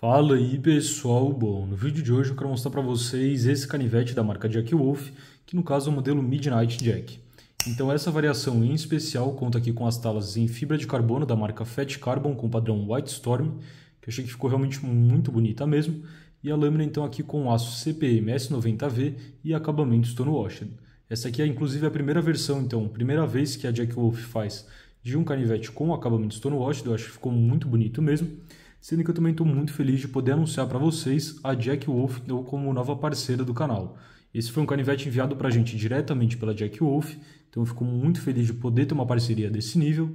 Fala aí pessoal, bom, no vídeo de hoje eu quero mostrar para vocês esse canivete da marca Jack Wolf, que no caso é o modelo Midnight Jack. Então essa variação em especial conta aqui com as talas em fibra de carbono da marca Fat Carbon com padrão White Storm, que eu achei que ficou realmente muito bonita mesmo, e a lâmina então aqui com aço CPM S90V e acabamento Stone Washed. Essa aqui é inclusive a primeira versão, então, primeira vez que a Jack Wolf faz de um canivete com acabamento Stone Washed, eu acho que ficou muito bonito mesmo sendo que eu também estou muito feliz de poder anunciar para vocês a Jack Wolf como nova parceira do canal. Esse foi um canivete enviado para a gente diretamente pela Jack Wolf, então eu fico muito feliz de poder ter uma parceria desse nível.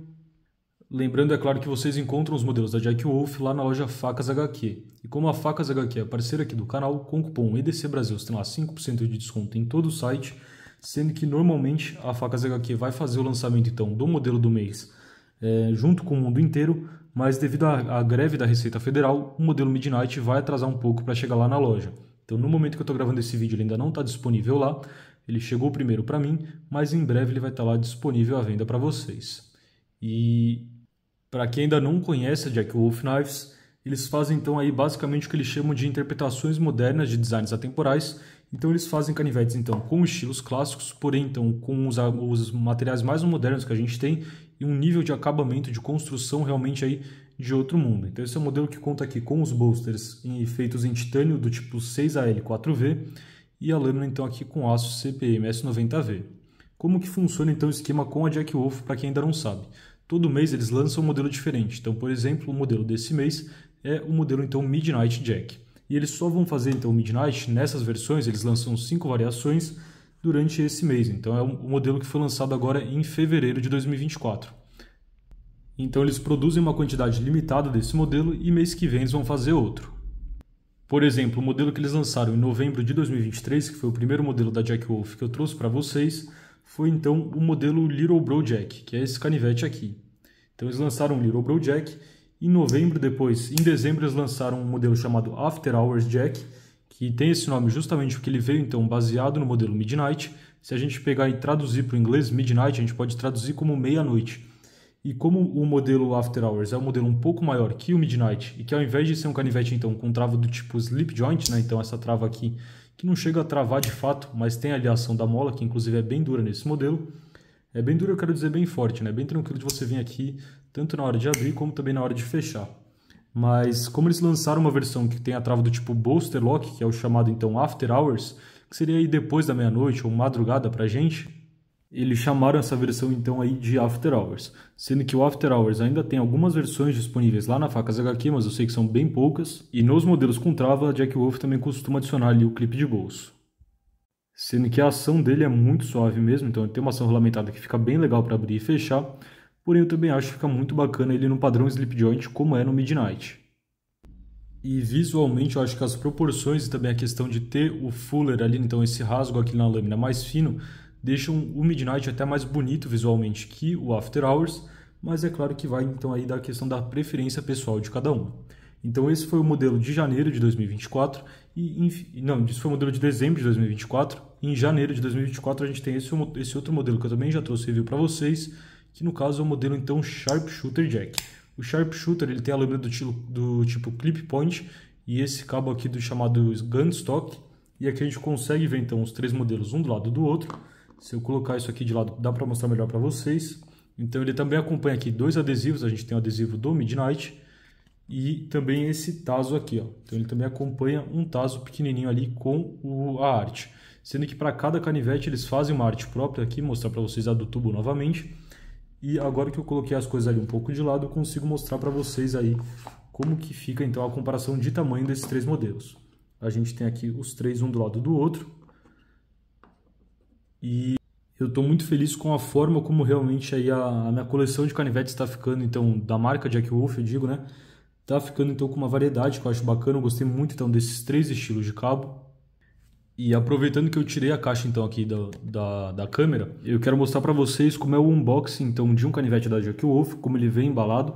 Lembrando, é claro, que vocês encontram os modelos da Jack Wolf lá na loja Facas HQ. E como a Facas HQ é parceira aqui do canal, com o cupom EDC Brasil você tem lá 5% de desconto em todo o site, sendo que normalmente a Facas HQ vai fazer o lançamento então do modelo do mês é, junto com o mundo inteiro, mas devido à, greve da Receita Federal, o modelo Midnight vai atrasar um pouco para chegar lá na loja. Então, no momento que eu estou gravando esse vídeo, ele ainda não está disponível lá. Ele chegou primeiro para mim, mas em breve ele vai estar tá lá disponível à venda para vocês. E para quem ainda não conhece a Jack Wolf Knives, eles fazem então aí basicamente o que eles chamam de interpretações modernas de designs atemporais. Então eles fazem canivetes então com estilos clássicos, porém então com os, os materiais mais modernos que a gente tem e um nível de acabamento de construção realmente aí de outro mundo. Então esse é o modelo que conta aqui com os bolsters feitos em titânio do tipo 6AL4V e a lâmina então aqui com aço CPM S90V. Como que funciona então o esquema com a Jack Wolf para quem ainda não sabe? Todo mês eles lançam um modelo diferente. Então, por exemplo, o modelo desse mês é o modelo então Midnight Jack. E eles só vão fazer então Midnight nessas versões, eles lançam cinco variações durante esse mês. Então é um modelo que foi lançado agora em fevereiro de 2024. Então eles produzem uma quantidade limitada desse modelo e mês que vem eles vão fazer outro. Por exemplo, o modelo que eles lançaram em novembro de 2023, que foi o primeiro modelo da Jack Wolf que eu trouxe para vocês, foi então o modelo Little Bro Jack, que é esse canivete aqui. Então eles lançaram o Little Bro Jack, em novembro depois, em dezembro eles lançaram um modelo chamado After Hours Jack, que tem esse nome justamente porque ele veio então baseado no modelo Midnight. Se a gente pegar e traduzir para o inglês Midnight, a gente pode traduzir como meia-noite. E como o modelo After Hours é um modelo um pouco maior que o Midnight, e que ao invés de ser um canivete então com trava do tipo slip joint, né, então essa trava aqui que não chega a travar de fato, mas tem ali a ação da mola, que inclusive é bem dura nesse modelo. É bem dura, eu quero dizer bem forte, né? Bem tranquilo de você vir aqui, tanto na hora de abrir como também na hora de fechar. Mas como eles lançaram uma versão que tem a trava do tipo Bolster Lock, que é o chamado então After Hours, que seria aí depois da meia-noite ou madrugada pra gente, eles chamaram essa versão então aí de After Hours, sendo que o After Hours ainda tem algumas versões disponíveis lá na Facas HQ, mas eu sei que são bem poucas, e nos modelos com trava, a Jack Wolf também costuma adicionar ali o clipe de bolso. Sendo que a ação dele é muito suave mesmo, então ele tem uma ação rolamentada que fica bem legal para abrir e fechar, Porém, eu também acho que fica muito bacana ele no padrão Sleep Joint, como é no Midnight. E visualmente eu acho que as proporções e também a questão de ter o fuller ali, então esse rasgo aqui na lâmina mais fino, deixam o Midnight até mais bonito visualmente que o After Hours, mas é claro que vai então aí da questão da preferência pessoal de cada um. Então esse foi o modelo de janeiro de 2024 e não, isso foi o modelo de dezembro de 2024. E em janeiro de 2024 a gente tem esse, esse outro modelo que eu também já trouxe review para vocês, que no caso é o modelo então Sharpshooter Jack. O Sharpshooter ele tem a lâmina do, tipo do tipo clip point e esse cabo aqui do chamado Gunstock. E aqui a gente consegue ver então os três modelos um do lado do outro. Se eu colocar isso aqui de lado, dá para mostrar melhor para vocês. Então ele também acompanha aqui dois adesivos, a gente tem o adesivo do Midnight e também esse taso aqui, ó. Então ele também acompanha um taso pequenininho ali com o, a arte. Sendo que para cada canivete eles fazem uma arte própria aqui, mostrar para vocês a do tubo novamente. E agora que eu coloquei as coisas ali um pouco de lado, eu consigo mostrar para vocês aí como que fica então a comparação de tamanho desses três modelos. A gente tem aqui os três um do lado do outro. E eu estou muito feliz com a forma como realmente aí a, a minha coleção de canivetes está ficando, então, da marca Jack Wolf, eu digo, né? está ficando então com uma variedade que eu acho bacana, eu gostei muito então desses três estilos de cabo. E aproveitando que eu tirei a caixa então aqui da, da, da câmera, eu quero mostrar para vocês como é o unboxing então de um canivete da Jack Wolf, como ele vem embalado,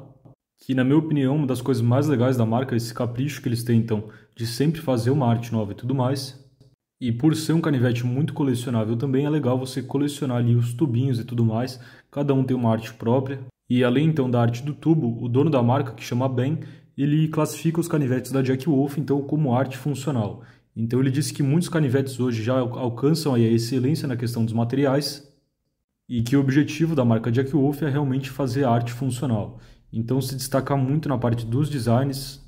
que na minha opinião uma das coisas mais legais da marca é esse capricho que eles têm então de sempre fazer uma arte nova e tudo mais. E por ser um canivete muito colecionável também é legal você colecionar ali os tubinhos e tudo mais, cada um tem uma arte própria. E além então da arte do tubo, o dono da marca que chama Ben, ele classifica os canivetes da Jack Wolf então como arte funcional. Então ele disse que muitos canivetes hoje já alcançam a excelência na questão dos materiais e que o objetivo da marca Jack Wolf é realmente fazer arte funcional. Então se destaca muito na parte dos designs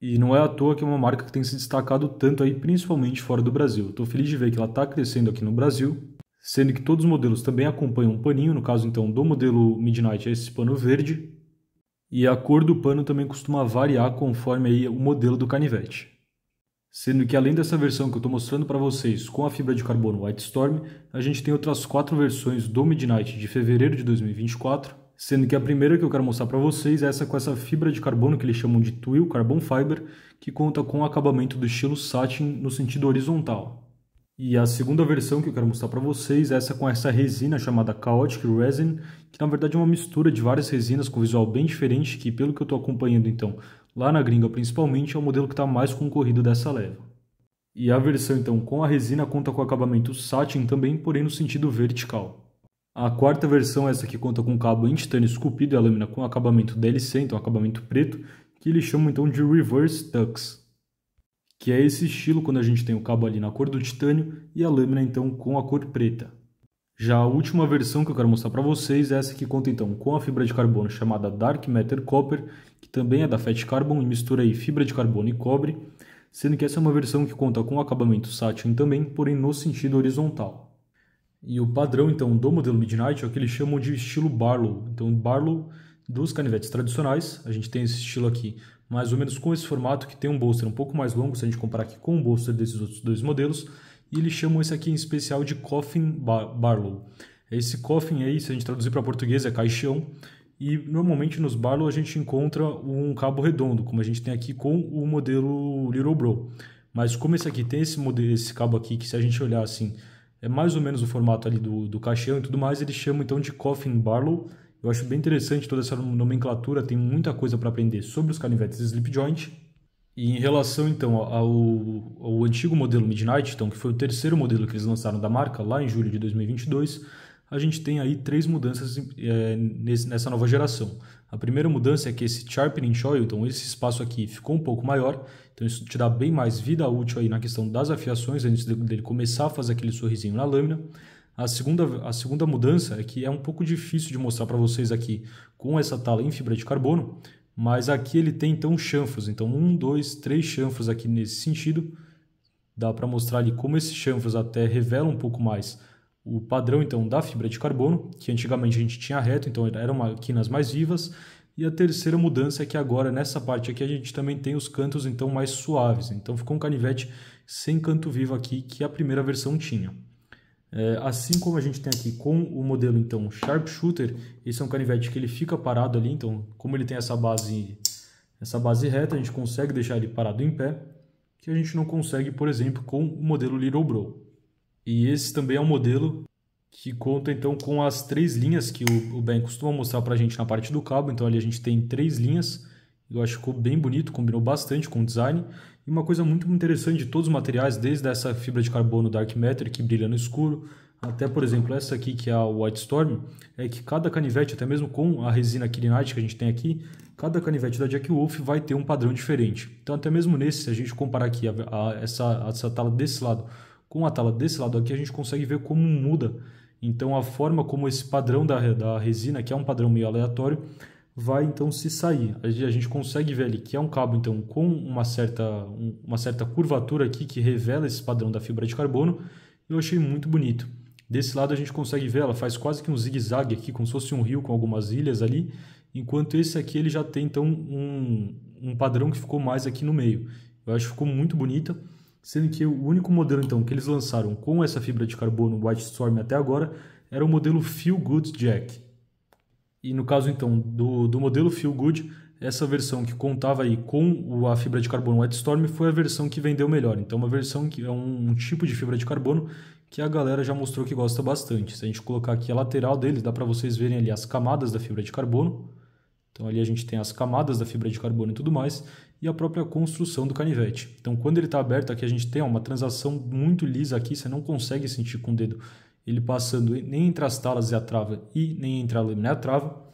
e não é à toa que é uma marca que tem se destacado tanto aí, principalmente fora do Brasil. Estou feliz de ver que ela está crescendo aqui no Brasil, sendo que todos os modelos também acompanham um paninho, no caso então do modelo Midnight é esse pano verde, e a cor do pano também costuma variar conforme aí o modelo do canivete. Sendo que além dessa versão que eu estou mostrando para vocês com a fibra de carbono White Storm, a gente tem outras quatro versões do Midnight de fevereiro de 2024, sendo que a primeira que eu quero mostrar para vocês é essa com essa fibra de carbono que eles chamam de Twill Carbon Fiber, que conta com o acabamento do estilo satin no sentido horizontal. E a segunda versão que eu quero mostrar para vocês é essa com essa resina chamada Chaotic Resin, que na verdade é uma mistura de várias resinas com visual bem diferente, que pelo que eu estou acompanhando então, Lá na gringa, principalmente, é o modelo que está mais concorrido dessa leva. E a versão então com a resina conta com acabamento satin também, porém no sentido vertical. A quarta versão é essa que conta com cabo em titânio esculpido e a lâmina com acabamento DLC, então acabamento preto, que eles chamam então de reverse tux, que é esse estilo quando a gente tem o cabo ali na cor do titânio e a lâmina então com a cor preta. Já a última versão que eu quero mostrar para vocês é essa que conta então com a fibra de carbono chamada Dark Matter Copper, que também é da Fat Carbon e mistura aí fibra de carbono e cobre, sendo que essa é uma versão que conta com acabamento satin também, porém no sentido horizontal. E o padrão então do modelo Midnight é o que eles chamam de estilo Barlow. Então Barlow dos canivetes tradicionais, a gente tem esse estilo aqui mais ou menos com esse formato que tem um bolster um pouco mais longo se a gente comparar aqui com o bolster desses outros dois modelos, e eles chamam esse aqui em especial de coffin barlow. Esse coffin aí, se a gente traduzir para português, é caixão, e normalmente nos barlow a gente encontra um cabo redondo, como a gente tem aqui com o modelo Little Bro. Mas como esse aqui tem esse, modelo, esse cabo aqui, que se a gente olhar assim, é mais ou menos o formato ali do, do caixão e tudo mais, eles chamam então de coffin barlow, eu acho bem interessante toda essa nomenclatura, tem muita coisa para aprender sobre os canivetes Slip Joint. E em relação, então, ao, ao antigo modelo Midnight, então, que foi o terceiro modelo que eles lançaram da marca, lá em julho de 2022, a gente tem aí três mudanças é, nessa nova geração. A primeira mudança é que esse sharpening show, então esse espaço aqui ficou um pouco maior, então isso te dá bem mais vida útil aí na questão das afiações, antes dele começar a fazer aquele sorrisinho na lâmina. A segunda, a segunda mudança é que é um pouco difícil de mostrar para vocês aqui com essa tala em fibra de carbono, mas aqui ele tem então chanfos, então um, dois, três chanfos aqui nesse sentido. Dá para mostrar ali como esses chanfos até revelam um pouco mais o padrão então da fibra de carbono, que antigamente a gente tinha reto, então eram maquinas mais vivas. E a terceira mudança é que agora nessa parte aqui a gente também tem os cantos então mais suaves. Então ficou um canivete sem canto vivo aqui que a primeira versão tinha. É, assim como a gente tem aqui com o modelo então sharpshooter, esse é um canivete que ele fica parado ali, então como ele tem essa base, essa base reta, a gente consegue deixar ele parado em pé, que a gente não consegue, por exemplo, com o modelo Little Bro. E esse também é um modelo que conta então com as três linhas que o, o Ben costuma mostrar para a gente na parte do cabo, então ali a gente tem três linhas, eu acho que ficou bem bonito, combinou bastante com o design, e uma coisa muito interessante de todos os materiais, desde essa fibra de carbono Dark Matter que brilha no escuro, até por exemplo essa aqui que é a White Storm, é que cada canivete, até mesmo com a resina Kirinite que a gente tem aqui, cada canivete da Jack Wolf vai ter um padrão diferente. Então até mesmo nesse, se a gente comparar aqui a, a, essa, essa tala desse lado com a tala desse lado aqui, a gente consegue ver como muda. Então a forma como esse padrão da, da resina, que é um padrão meio aleatório, vai então se sair. A gente consegue ver ali que é um cabo então com uma certa, uma certa curvatura aqui que revela esse padrão da fibra de carbono. Eu achei muito bonito. Desse lado a gente consegue ver, ela faz quase que um zigue-zague aqui, como se fosse um rio com algumas ilhas ali, enquanto esse aqui ele já tem então um, um padrão que ficou mais aqui no meio. Eu acho que ficou muito bonita, sendo que o único modelo então que eles lançaram com essa fibra de carbono White Storm até agora era o modelo Feel Good Jack. E no caso, então, do, do modelo Feel Good, essa versão que contava aí com a fibra de carbono White Storm foi a versão que vendeu melhor. Então, é uma versão que é um, um tipo de fibra de carbono que a galera já mostrou que gosta bastante. Se a gente colocar aqui a lateral deles, dá para vocês verem ali as camadas da fibra de carbono. Então, ali a gente tem as camadas da fibra de carbono e tudo mais, e a própria construção do canivete. Então, quando ele está aberto, aqui a gente tem ó, uma transação muito lisa aqui, você não consegue sentir com o dedo ele passando nem entre as talas e a trava e nem entre a lâmina e a trava.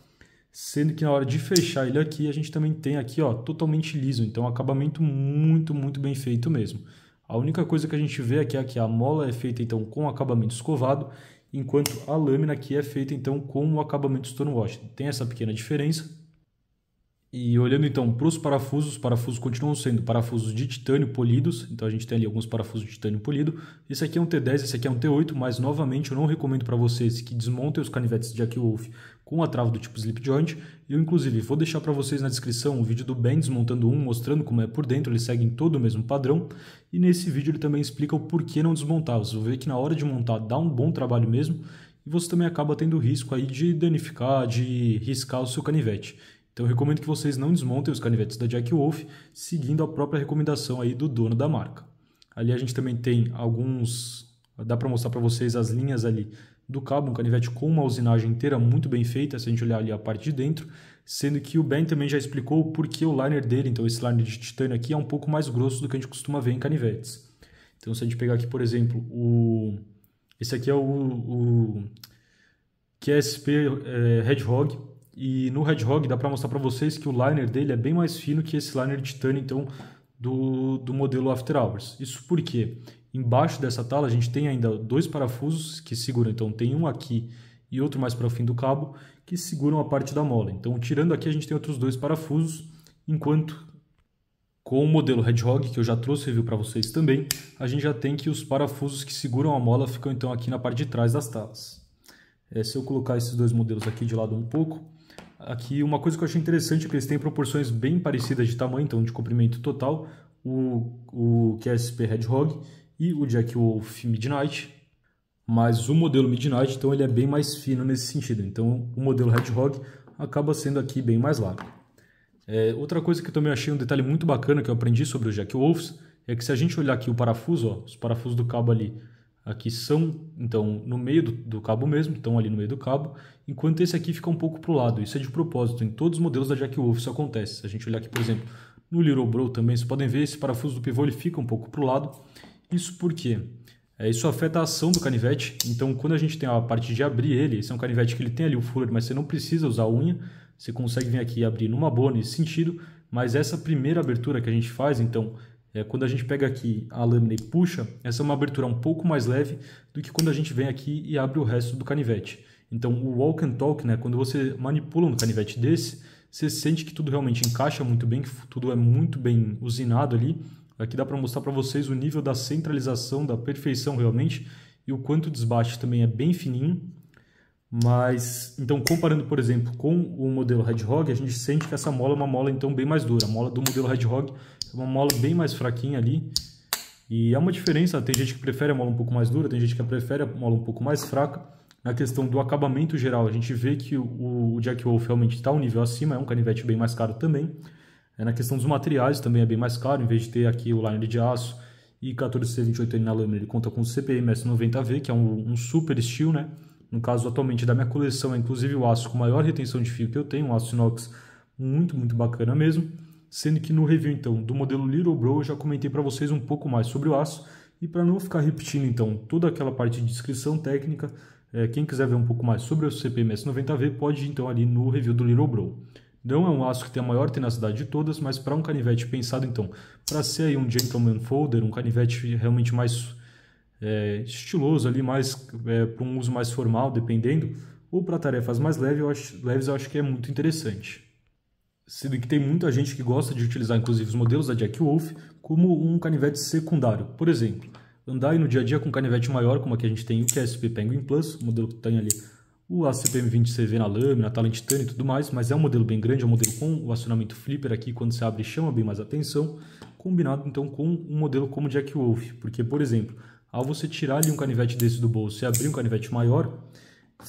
Sendo que na hora de fechar ele aqui, a gente também tem aqui ó, totalmente liso, então acabamento muito, muito bem feito mesmo. A única coisa que a gente vê aqui é que a mola é feita então com acabamento escovado, enquanto a lâmina aqui é feita então com o acabamento stone Tem essa pequena diferença, e olhando então para os parafusos, os parafusos continuam sendo parafusos de titânio polidos, então a gente tem ali alguns parafusos de titânio polido. Esse aqui é um T10, esse aqui é um T8, mas novamente eu não recomendo para vocês que desmontem os canivetes Jack Wolf com a trava do tipo slip joint. Eu inclusive vou deixar para vocês na descrição o vídeo do Ben desmontando um, mostrando como é por dentro, eles seguem todo o mesmo padrão. E nesse vídeo ele também explica o porquê não desmontar. Vocês vão ver que na hora de montar dá um bom trabalho mesmo e você também acaba tendo risco aí de danificar, de riscar o seu canivete. Então eu recomendo que vocês não desmontem os canivetes da Jack Wolf, seguindo a própria recomendação aí do dono da marca. Ali a gente também tem alguns, dá para mostrar para vocês as linhas ali do cabo, um canivete com uma usinagem inteira muito bem feita, se a gente olhar ali a parte de dentro, sendo que o Ben também já explicou por que o liner dele, então esse liner de titânio aqui é um pouco mais grosso do que a gente costuma ver em canivetes. Então se a gente pegar aqui, por exemplo, o esse aqui é o, o QSP é, eh, Hedgehog, e no Hedgehog dá para mostrar para vocês que o liner dele é bem mais fino que esse liner titânio então, do, do modelo After Hours. Isso porque embaixo dessa tala a gente tem ainda dois parafusos que seguram, então tem um aqui e outro mais para o fim do cabo que seguram a parte da mola. Então tirando aqui a gente tem outros dois parafusos, enquanto com o modelo Hedgehog, que eu já trouxe review para vocês também, a gente já tem que os parafusos que seguram a mola ficam então aqui na parte de trás das talas. É, se eu colocar esses dois modelos aqui de lado um pouco, Aqui uma coisa que eu achei interessante é que eles têm proporções bem parecidas de tamanho, então de comprimento total, o, o QSP Hedgehog e o Jack Wolf Midnight, mas o modelo Midnight, então ele é bem mais fino nesse sentido, então o modelo Hedgehog acaba sendo aqui bem mais largo. É, outra coisa que eu também achei um detalhe muito bacana que eu aprendi sobre o Jack Wolf é que se a gente olhar aqui o parafuso, ó, os parafusos do cabo ali aqui são, então, no meio do, do cabo mesmo, estão ali no meio do cabo, enquanto esse aqui fica um pouco para o lado. Isso é de propósito, em todos os modelos da Jack Wolf isso acontece. Se a gente olhar aqui, por exemplo, no Little Bro também, vocês podem ver, esse parafuso do pivô ele fica um pouco para o lado. Isso por quê? É, isso afeta a ação do canivete, então quando a gente tem a parte de abrir ele, esse é um canivete que ele tem ali o fuller, mas você não precisa usar a unha, você consegue vir aqui e abrir numa boa nesse sentido, mas essa primeira abertura que a gente faz, então, é, quando a gente pega aqui a lâmina e puxa, essa é uma abertura um pouco mais leve do que quando a gente vem aqui e abre o resto do canivete. Então, o walk and talk, né, quando você manipula um canivete desse, você sente que tudo realmente encaixa muito bem, que tudo é muito bem usinado ali. Aqui dá para mostrar para vocês o nível da centralização, da perfeição realmente, e o quanto o desbate também é bem fininho. Mas, então, comparando, por exemplo, com o modelo Hedgehog, a gente sente que essa mola é uma mola, então, bem mais dura. A mola do modelo Hedgehog é uma mola bem mais fraquinha ali. E há uma diferença, tem gente que prefere a mola um pouco mais dura, tem gente que prefere a mola um pouco mais fraca. Na questão do acabamento geral, a gente vê que o Jack Wolf realmente está um nível acima, é um canivete bem mais caro também. É, na questão dos materiais também é bem mais caro, em vez de ter aqui o liner de aço e 14C28N na lâmina, ele conta com o CPMS90V, que é um, um super steel, né? No caso, atualmente, da minha coleção é inclusive o aço com maior retenção de fio que eu tenho, um aço inox muito, muito bacana mesmo. Sendo que no review, então, do modelo Little Bro, eu já comentei para vocês um pouco mais sobre o aço. E para não ficar repetindo, então, toda aquela parte de descrição técnica, é, quem quiser ver um pouco mais sobre o CPMS 90V, pode ir, então, ali no review do Little Bro. Não é um aço que tem a maior tenacidade de todas, mas para um canivete pensado, então, para ser aí um gentleman folder, um canivete realmente mais é, estiloso ali, mais é, para um uso mais formal, dependendo, ou para tarefas mais leves eu, acho, leves, eu acho que é muito interessante. Sendo que tem muita gente que gosta de utilizar, inclusive, os modelos da Jack Wolf como um canivete secundário. Por exemplo, andar no dia a dia com um canivete maior, como aqui a gente tem o QSP é Penguin Plus, o modelo que tem ali o ACPM20CV na lâmina, a Talent e tudo mais, mas é um modelo bem grande, é um modelo com o acionamento flipper aqui, quando você abre chama bem mais atenção, combinado então com um modelo como Jack Wolf, porque, por exemplo, ao você tirar ali um canivete desse do bolso e abrir um canivete maior,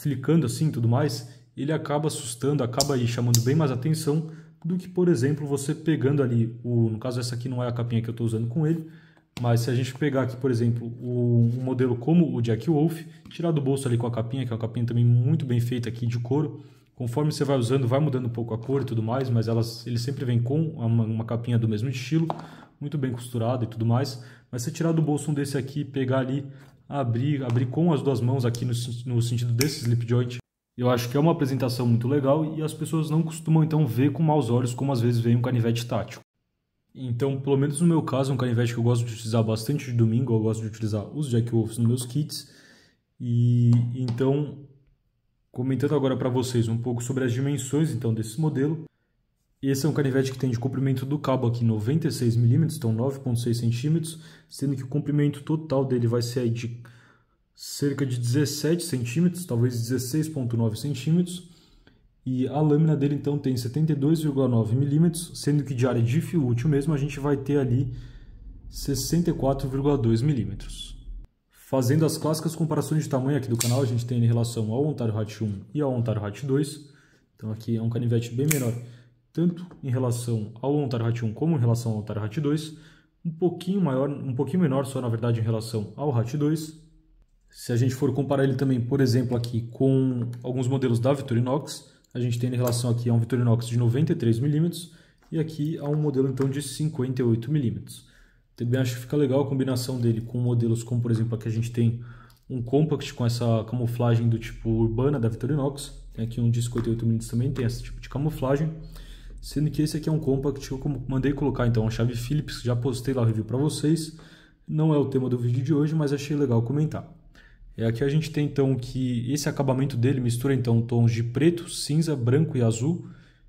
clicando assim e tudo mais, ele acaba assustando, acaba aí chamando bem mais atenção do que, por exemplo, você pegando ali, o, no caso essa aqui não é a capinha que eu estou usando com ele, mas se a gente pegar aqui, por exemplo, o, um modelo como o Jack Wolf, tirar do bolso ali com a capinha, que é uma capinha também muito bem feita aqui de couro, conforme você vai usando, vai mudando um pouco a cor e tudo mais, mas elas, ele sempre vem com uma, uma capinha do mesmo estilo, muito bem costurada e tudo mais, mas se tirar do bolso um desse aqui, pegar ali, abrir, abrir com as duas mãos aqui no, no sentido desse slip joint, eu acho que é uma apresentação muito legal e as pessoas não costumam então ver com maus olhos como às vezes vem um canivete tático. Então, pelo menos no meu caso, um canivete que eu gosto de utilizar bastante de domingo, eu gosto de utilizar os Jack Wolves nos meus kits. E então, comentando agora para vocês um pouco sobre as dimensões então desse modelo, esse é um canivete que tem de comprimento do cabo aqui 96 mm, então 9.6 centímetros, sendo que o comprimento total dele vai ser de cerca de 17 centímetros, talvez 16.9 centímetros. E a lâmina dele então tem 72,9 milímetros, sendo que de área de fio útil mesmo a gente vai ter ali 64,2 milímetros. Fazendo as clássicas comparações de tamanho aqui do canal, a gente tem em relação ao Ontario Hatch 1 e ao Ontario Hatch 2. Então aqui é um canivete bem menor tanto em relação ao Ontário HAT 1 como em relação ao Ontário HAT 2, um pouquinho maior, um pouquinho menor só na verdade em relação ao HAT 2. Se a gente for comparar ele também, por exemplo, aqui com alguns modelos da Victorinox, a gente tem em relação aqui a um Victorinox de 93 mm e aqui a um modelo então de 58 mm. Também acho que fica legal a combinação dele com modelos como por exemplo aqui a gente tem um compact com essa camuflagem do tipo urbana da Victorinox, tem aqui um de 58 mm também tem esse tipo de camuflagem. Sendo que esse aqui é um compact que eu mandei colocar então a chave Phillips, já postei lá o review para vocês. Não é o tema do vídeo de hoje, mas achei legal comentar. É, aqui a gente tem então que esse acabamento dele mistura então tons de preto, cinza, branco e azul.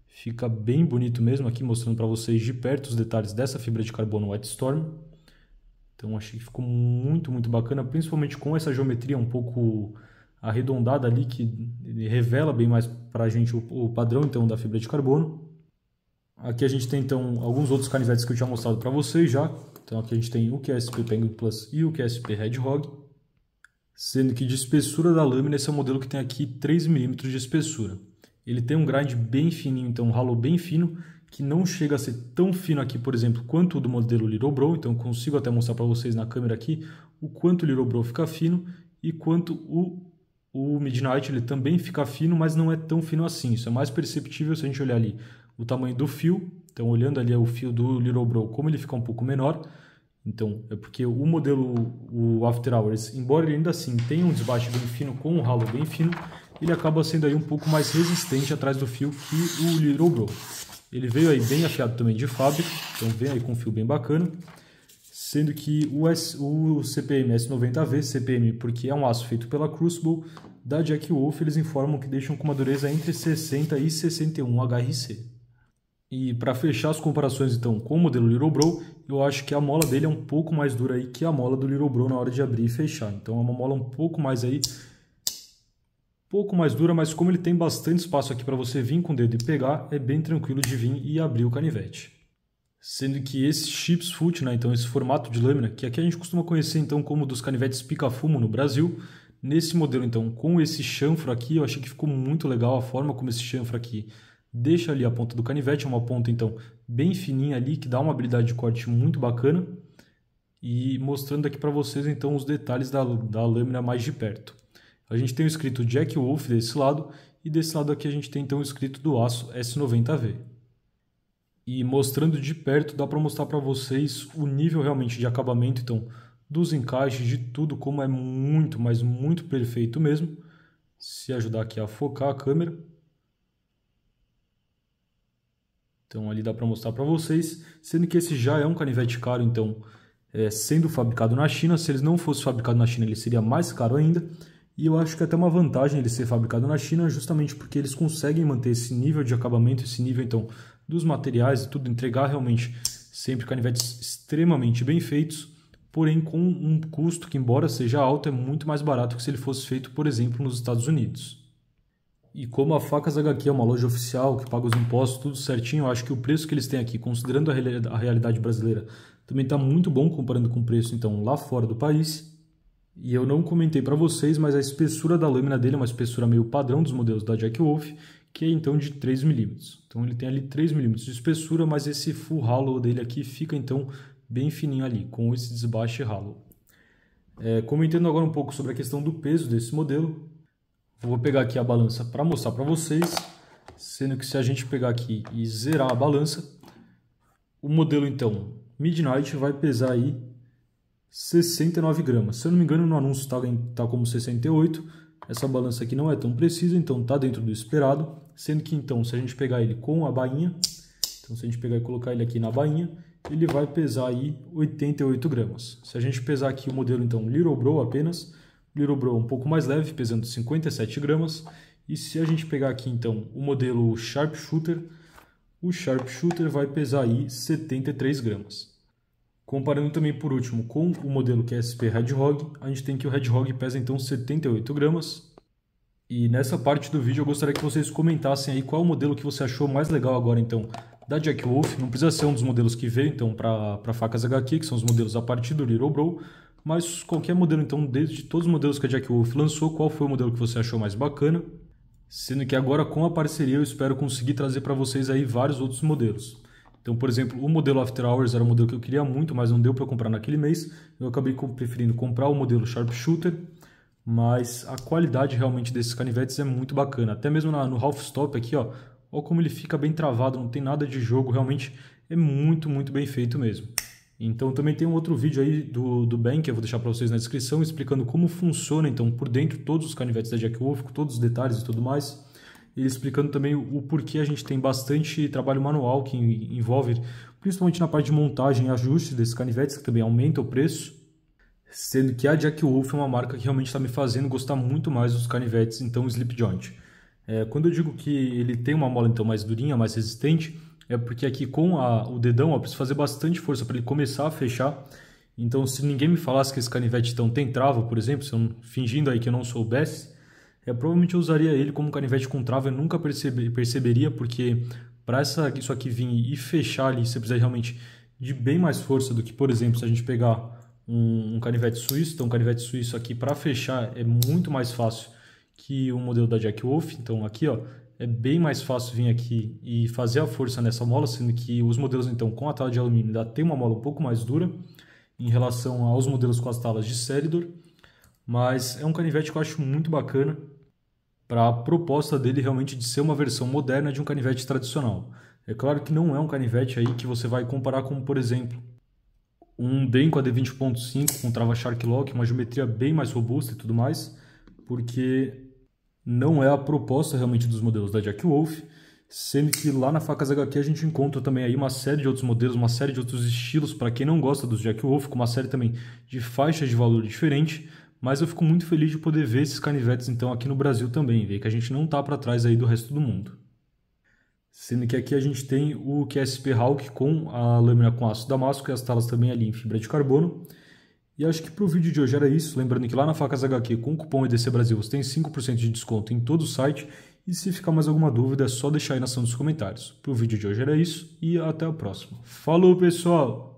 Fica bem bonito mesmo aqui mostrando para vocês de perto os detalhes dessa fibra de carbono White Storm. Então achei que ficou muito, muito bacana, principalmente com essa geometria um pouco arredondada ali que revela bem mais para a gente o, o padrão então da fibra de carbono. Aqui a gente tem então alguns outros canivetes que eu tinha mostrado para vocês já. Então aqui a gente tem o QSP Penguin Plus e o QSP Hedgehog. Sendo que de espessura da lâmina, esse é o modelo que tem aqui 3 mm de espessura. Ele tem um grind bem fininho, então um ralo bem fino, que não chega a ser tão fino aqui, por exemplo, quanto o do modelo Little Bro. Então consigo até mostrar para vocês na câmera aqui o quanto o Little Bro fica fino e quanto o o Midnight ele também fica fino, mas não é tão fino assim. Isso é mais perceptível se a gente olhar ali o tamanho do fio. Então, olhando ali o fio do Little Bro, como ele fica um pouco menor. Então, é porque o modelo, o After Hours, embora ele ainda assim tenha um desbaste bem fino com um ralo bem fino, ele acaba sendo aí um pouco mais resistente atrás do fio que o Little Bro. Ele veio aí bem afiado também de fábrica, então vem aí com um fio bem bacana. Sendo que o, S, o CPM S90V, CPM porque é um aço feito pela Crucible, da Jack Wolf, eles informam que deixam com uma dureza entre 60 e 61 HRC. E para fechar as comparações então com o modelo Little Bro, eu acho que a mola dele é um pouco mais dura aí que a mola do Little Bro na hora de abrir e fechar. Então é uma mola um pouco mais aí pouco mais dura, mas como ele tem bastante espaço aqui para você vir com o dedo e pegar, é bem tranquilo de vir e abrir o canivete. Sendo que esse chips foot, né, então esse formato de lâmina, que aqui a gente costuma conhecer então como dos canivetes pica-fumo no Brasil, nesse modelo então, com esse chanfro aqui, eu achei que ficou muito legal a forma como esse chanfro aqui deixa ali a ponta do canivete, uma ponta então bem fininha ali, que dá uma habilidade de corte muito bacana. E mostrando aqui para vocês então os detalhes da, da lâmina mais de perto. A gente tem o escrito Jack Wolf desse lado e desse lado aqui a gente tem então o escrito do aço S90V. E mostrando de perto dá para mostrar para vocês o nível realmente de acabamento então dos encaixes, de tudo, como é muito, mas muito perfeito mesmo. Se ajudar aqui a focar a câmera. Então ali dá para mostrar para vocês, sendo que esse já é um canivete caro, então é, sendo fabricado na China, se ele não fosse fabricado na China ele seria mais caro ainda. E eu acho que é até uma vantagem ele ser fabricado na China, justamente porque eles conseguem manter esse nível de acabamento, esse nível então dos materiais e tudo, entregar realmente sempre canivetes extremamente bem feitos, porém com um custo que, embora seja alto, é muito mais barato que se ele fosse feito, por exemplo, nos Estados Unidos. E como a Facas HQ é uma loja oficial que paga os impostos, tudo certinho, eu acho que o preço que eles têm aqui, considerando a, realidade brasileira, também está muito bom comparando com o preço então lá fora do país. E eu não comentei para vocês, mas a espessura da lâmina dele é uma espessura meio padrão dos modelos da Jack Wolf, que é então de 3 milímetros. Então ele tem ali 3 milímetros de espessura, mas esse full hollow dele aqui fica então bem fininho ali, com esse desbaste hollow. É, comentando agora um pouco sobre a questão do peso desse modelo, eu vou pegar aqui a balança para mostrar para vocês, sendo que se a gente pegar aqui e zerar a balança, o modelo então Midnight vai pesar aí 69 gramas. Se eu não me engano, no anúncio está tá como 68. Essa balança aqui não é tão precisa, então está dentro do esperado. Sendo que então, se a gente pegar ele com a bainha, então se a gente pegar e colocar ele aqui na bainha, ele vai pesar aí 88 gramas. Se a gente pesar aqui o modelo então Little Bro apenas, Little Bro é um pouco mais leve, pesando 57 gramas. E se a gente pegar aqui então o modelo Sharpshooter, o Sharpshooter vai pesar aí 73 gramas. Comparando também por último com o modelo que é QSP Hedgehog, a gente tem que o Hedgehog pesa então 78 gramas. E nessa parte do vídeo eu gostaria que vocês comentassem aí qual o modelo que você achou mais legal agora então da Jack Wolf. Não precisa ser um dos modelos que veio então para facas HQ, que são os modelos a partir do Little Bro, mas qualquer modelo, então, desde todos os modelos que a Jack Wolf lançou, qual foi o modelo que você achou mais bacana? Sendo que agora com a parceria eu espero conseguir trazer para vocês aí vários outros modelos. Então, por exemplo, o modelo After Hours era um modelo que eu queria muito, mas não deu para comprar naquele mês. Eu acabei preferindo comprar o modelo Sharpshooter, mas a qualidade realmente desses canivetes é muito bacana. Até mesmo na, no Half Stop aqui, ó, olha como ele fica bem travado, não tem nada de jogo, realmente é muito, muito bem feito mesmo. Então também tem um outro vídeo aí do, do Ben, que eu vou deixar para vocês na descrição, explicando como funciona então por dentro todos os canivetes da Jack Wolf, com todos os detalhes e tudo mais. E explicando também o, porquê a gente tem bastante trabalho manual que envolve, principalmente na parte de montagem e ajuste desses canivetes, que também aumenta o preço. Sendo que a Jack Wolf é uma marca que realmente está me fazendo gostar muito mais dos canivetes, então Slip Joint. É, quando eu digo que ele tem uma mola então mais durinha, mais resistente, é porque aqui com a, o dedão ó, preciso fazer bastante força para ele começar a fechar. Então, se ninguém me falasse que esse canivete então tem trava, por exemplo, eu, fingindo aí que eu não soubesse, é, provavelmente eu usaria ele como canivete com trava e nunca percebe, perceberia, porque para isso aqui vir e fechar ali, você precisa realmente de bem mais força do que, por exemplo, se a gente pegar um, um canivete suíço. Então, um canivete suíço aqui para fechar é muito mais fácil que o modelo da Jack Wolf. Então, aqui ó, é bem mais fácil vir aqui e fazer a força nessa mola, sendo que os modelos então com a tala de alumínio ainda tem uma mola um pouco mais dura em relação aos modelos com as talas de Seridor, mas é um canivete que eu acho muito bacana para a proposta dele realmente de ser uma versão moderna de um canivete tradicional. É claro que não é um canivete aí que você vai comparar com, por exemplo, um Denko AD20.5 com trava Shark Lock, uma geometria bem mais robusta e tudo mais, porque não é a proposta realmente dos modelos da Jack Wolf, sendo que lá na Facas HQ a gente encontra também aí uma série de outros modelos, uma série de outros estilos para quem não gosta dos Jack Wolf, com uma série também de faixas de valor diferente, mas eu fico muito feliz de poder ver esses canivetes então aqui no Brasil também, ver que a gente não está para trás aí do resto do mundo. Sendo que aqui a gente tem o QSP Hawk com a lâmina com aço damasco e as talas também ali em fibra de carbono. E acho que para o vídeo de hoje era isso. Lembrando que lá na Facas HQ, com o cupom EDC Brasil, você tem 5% de desconto em todo o site. E se ficar mais alguma dúvida, é só deixar aí na ação dos comentários. Para o vídeo de hoje era isso e até o próximo. Falou, pessoal!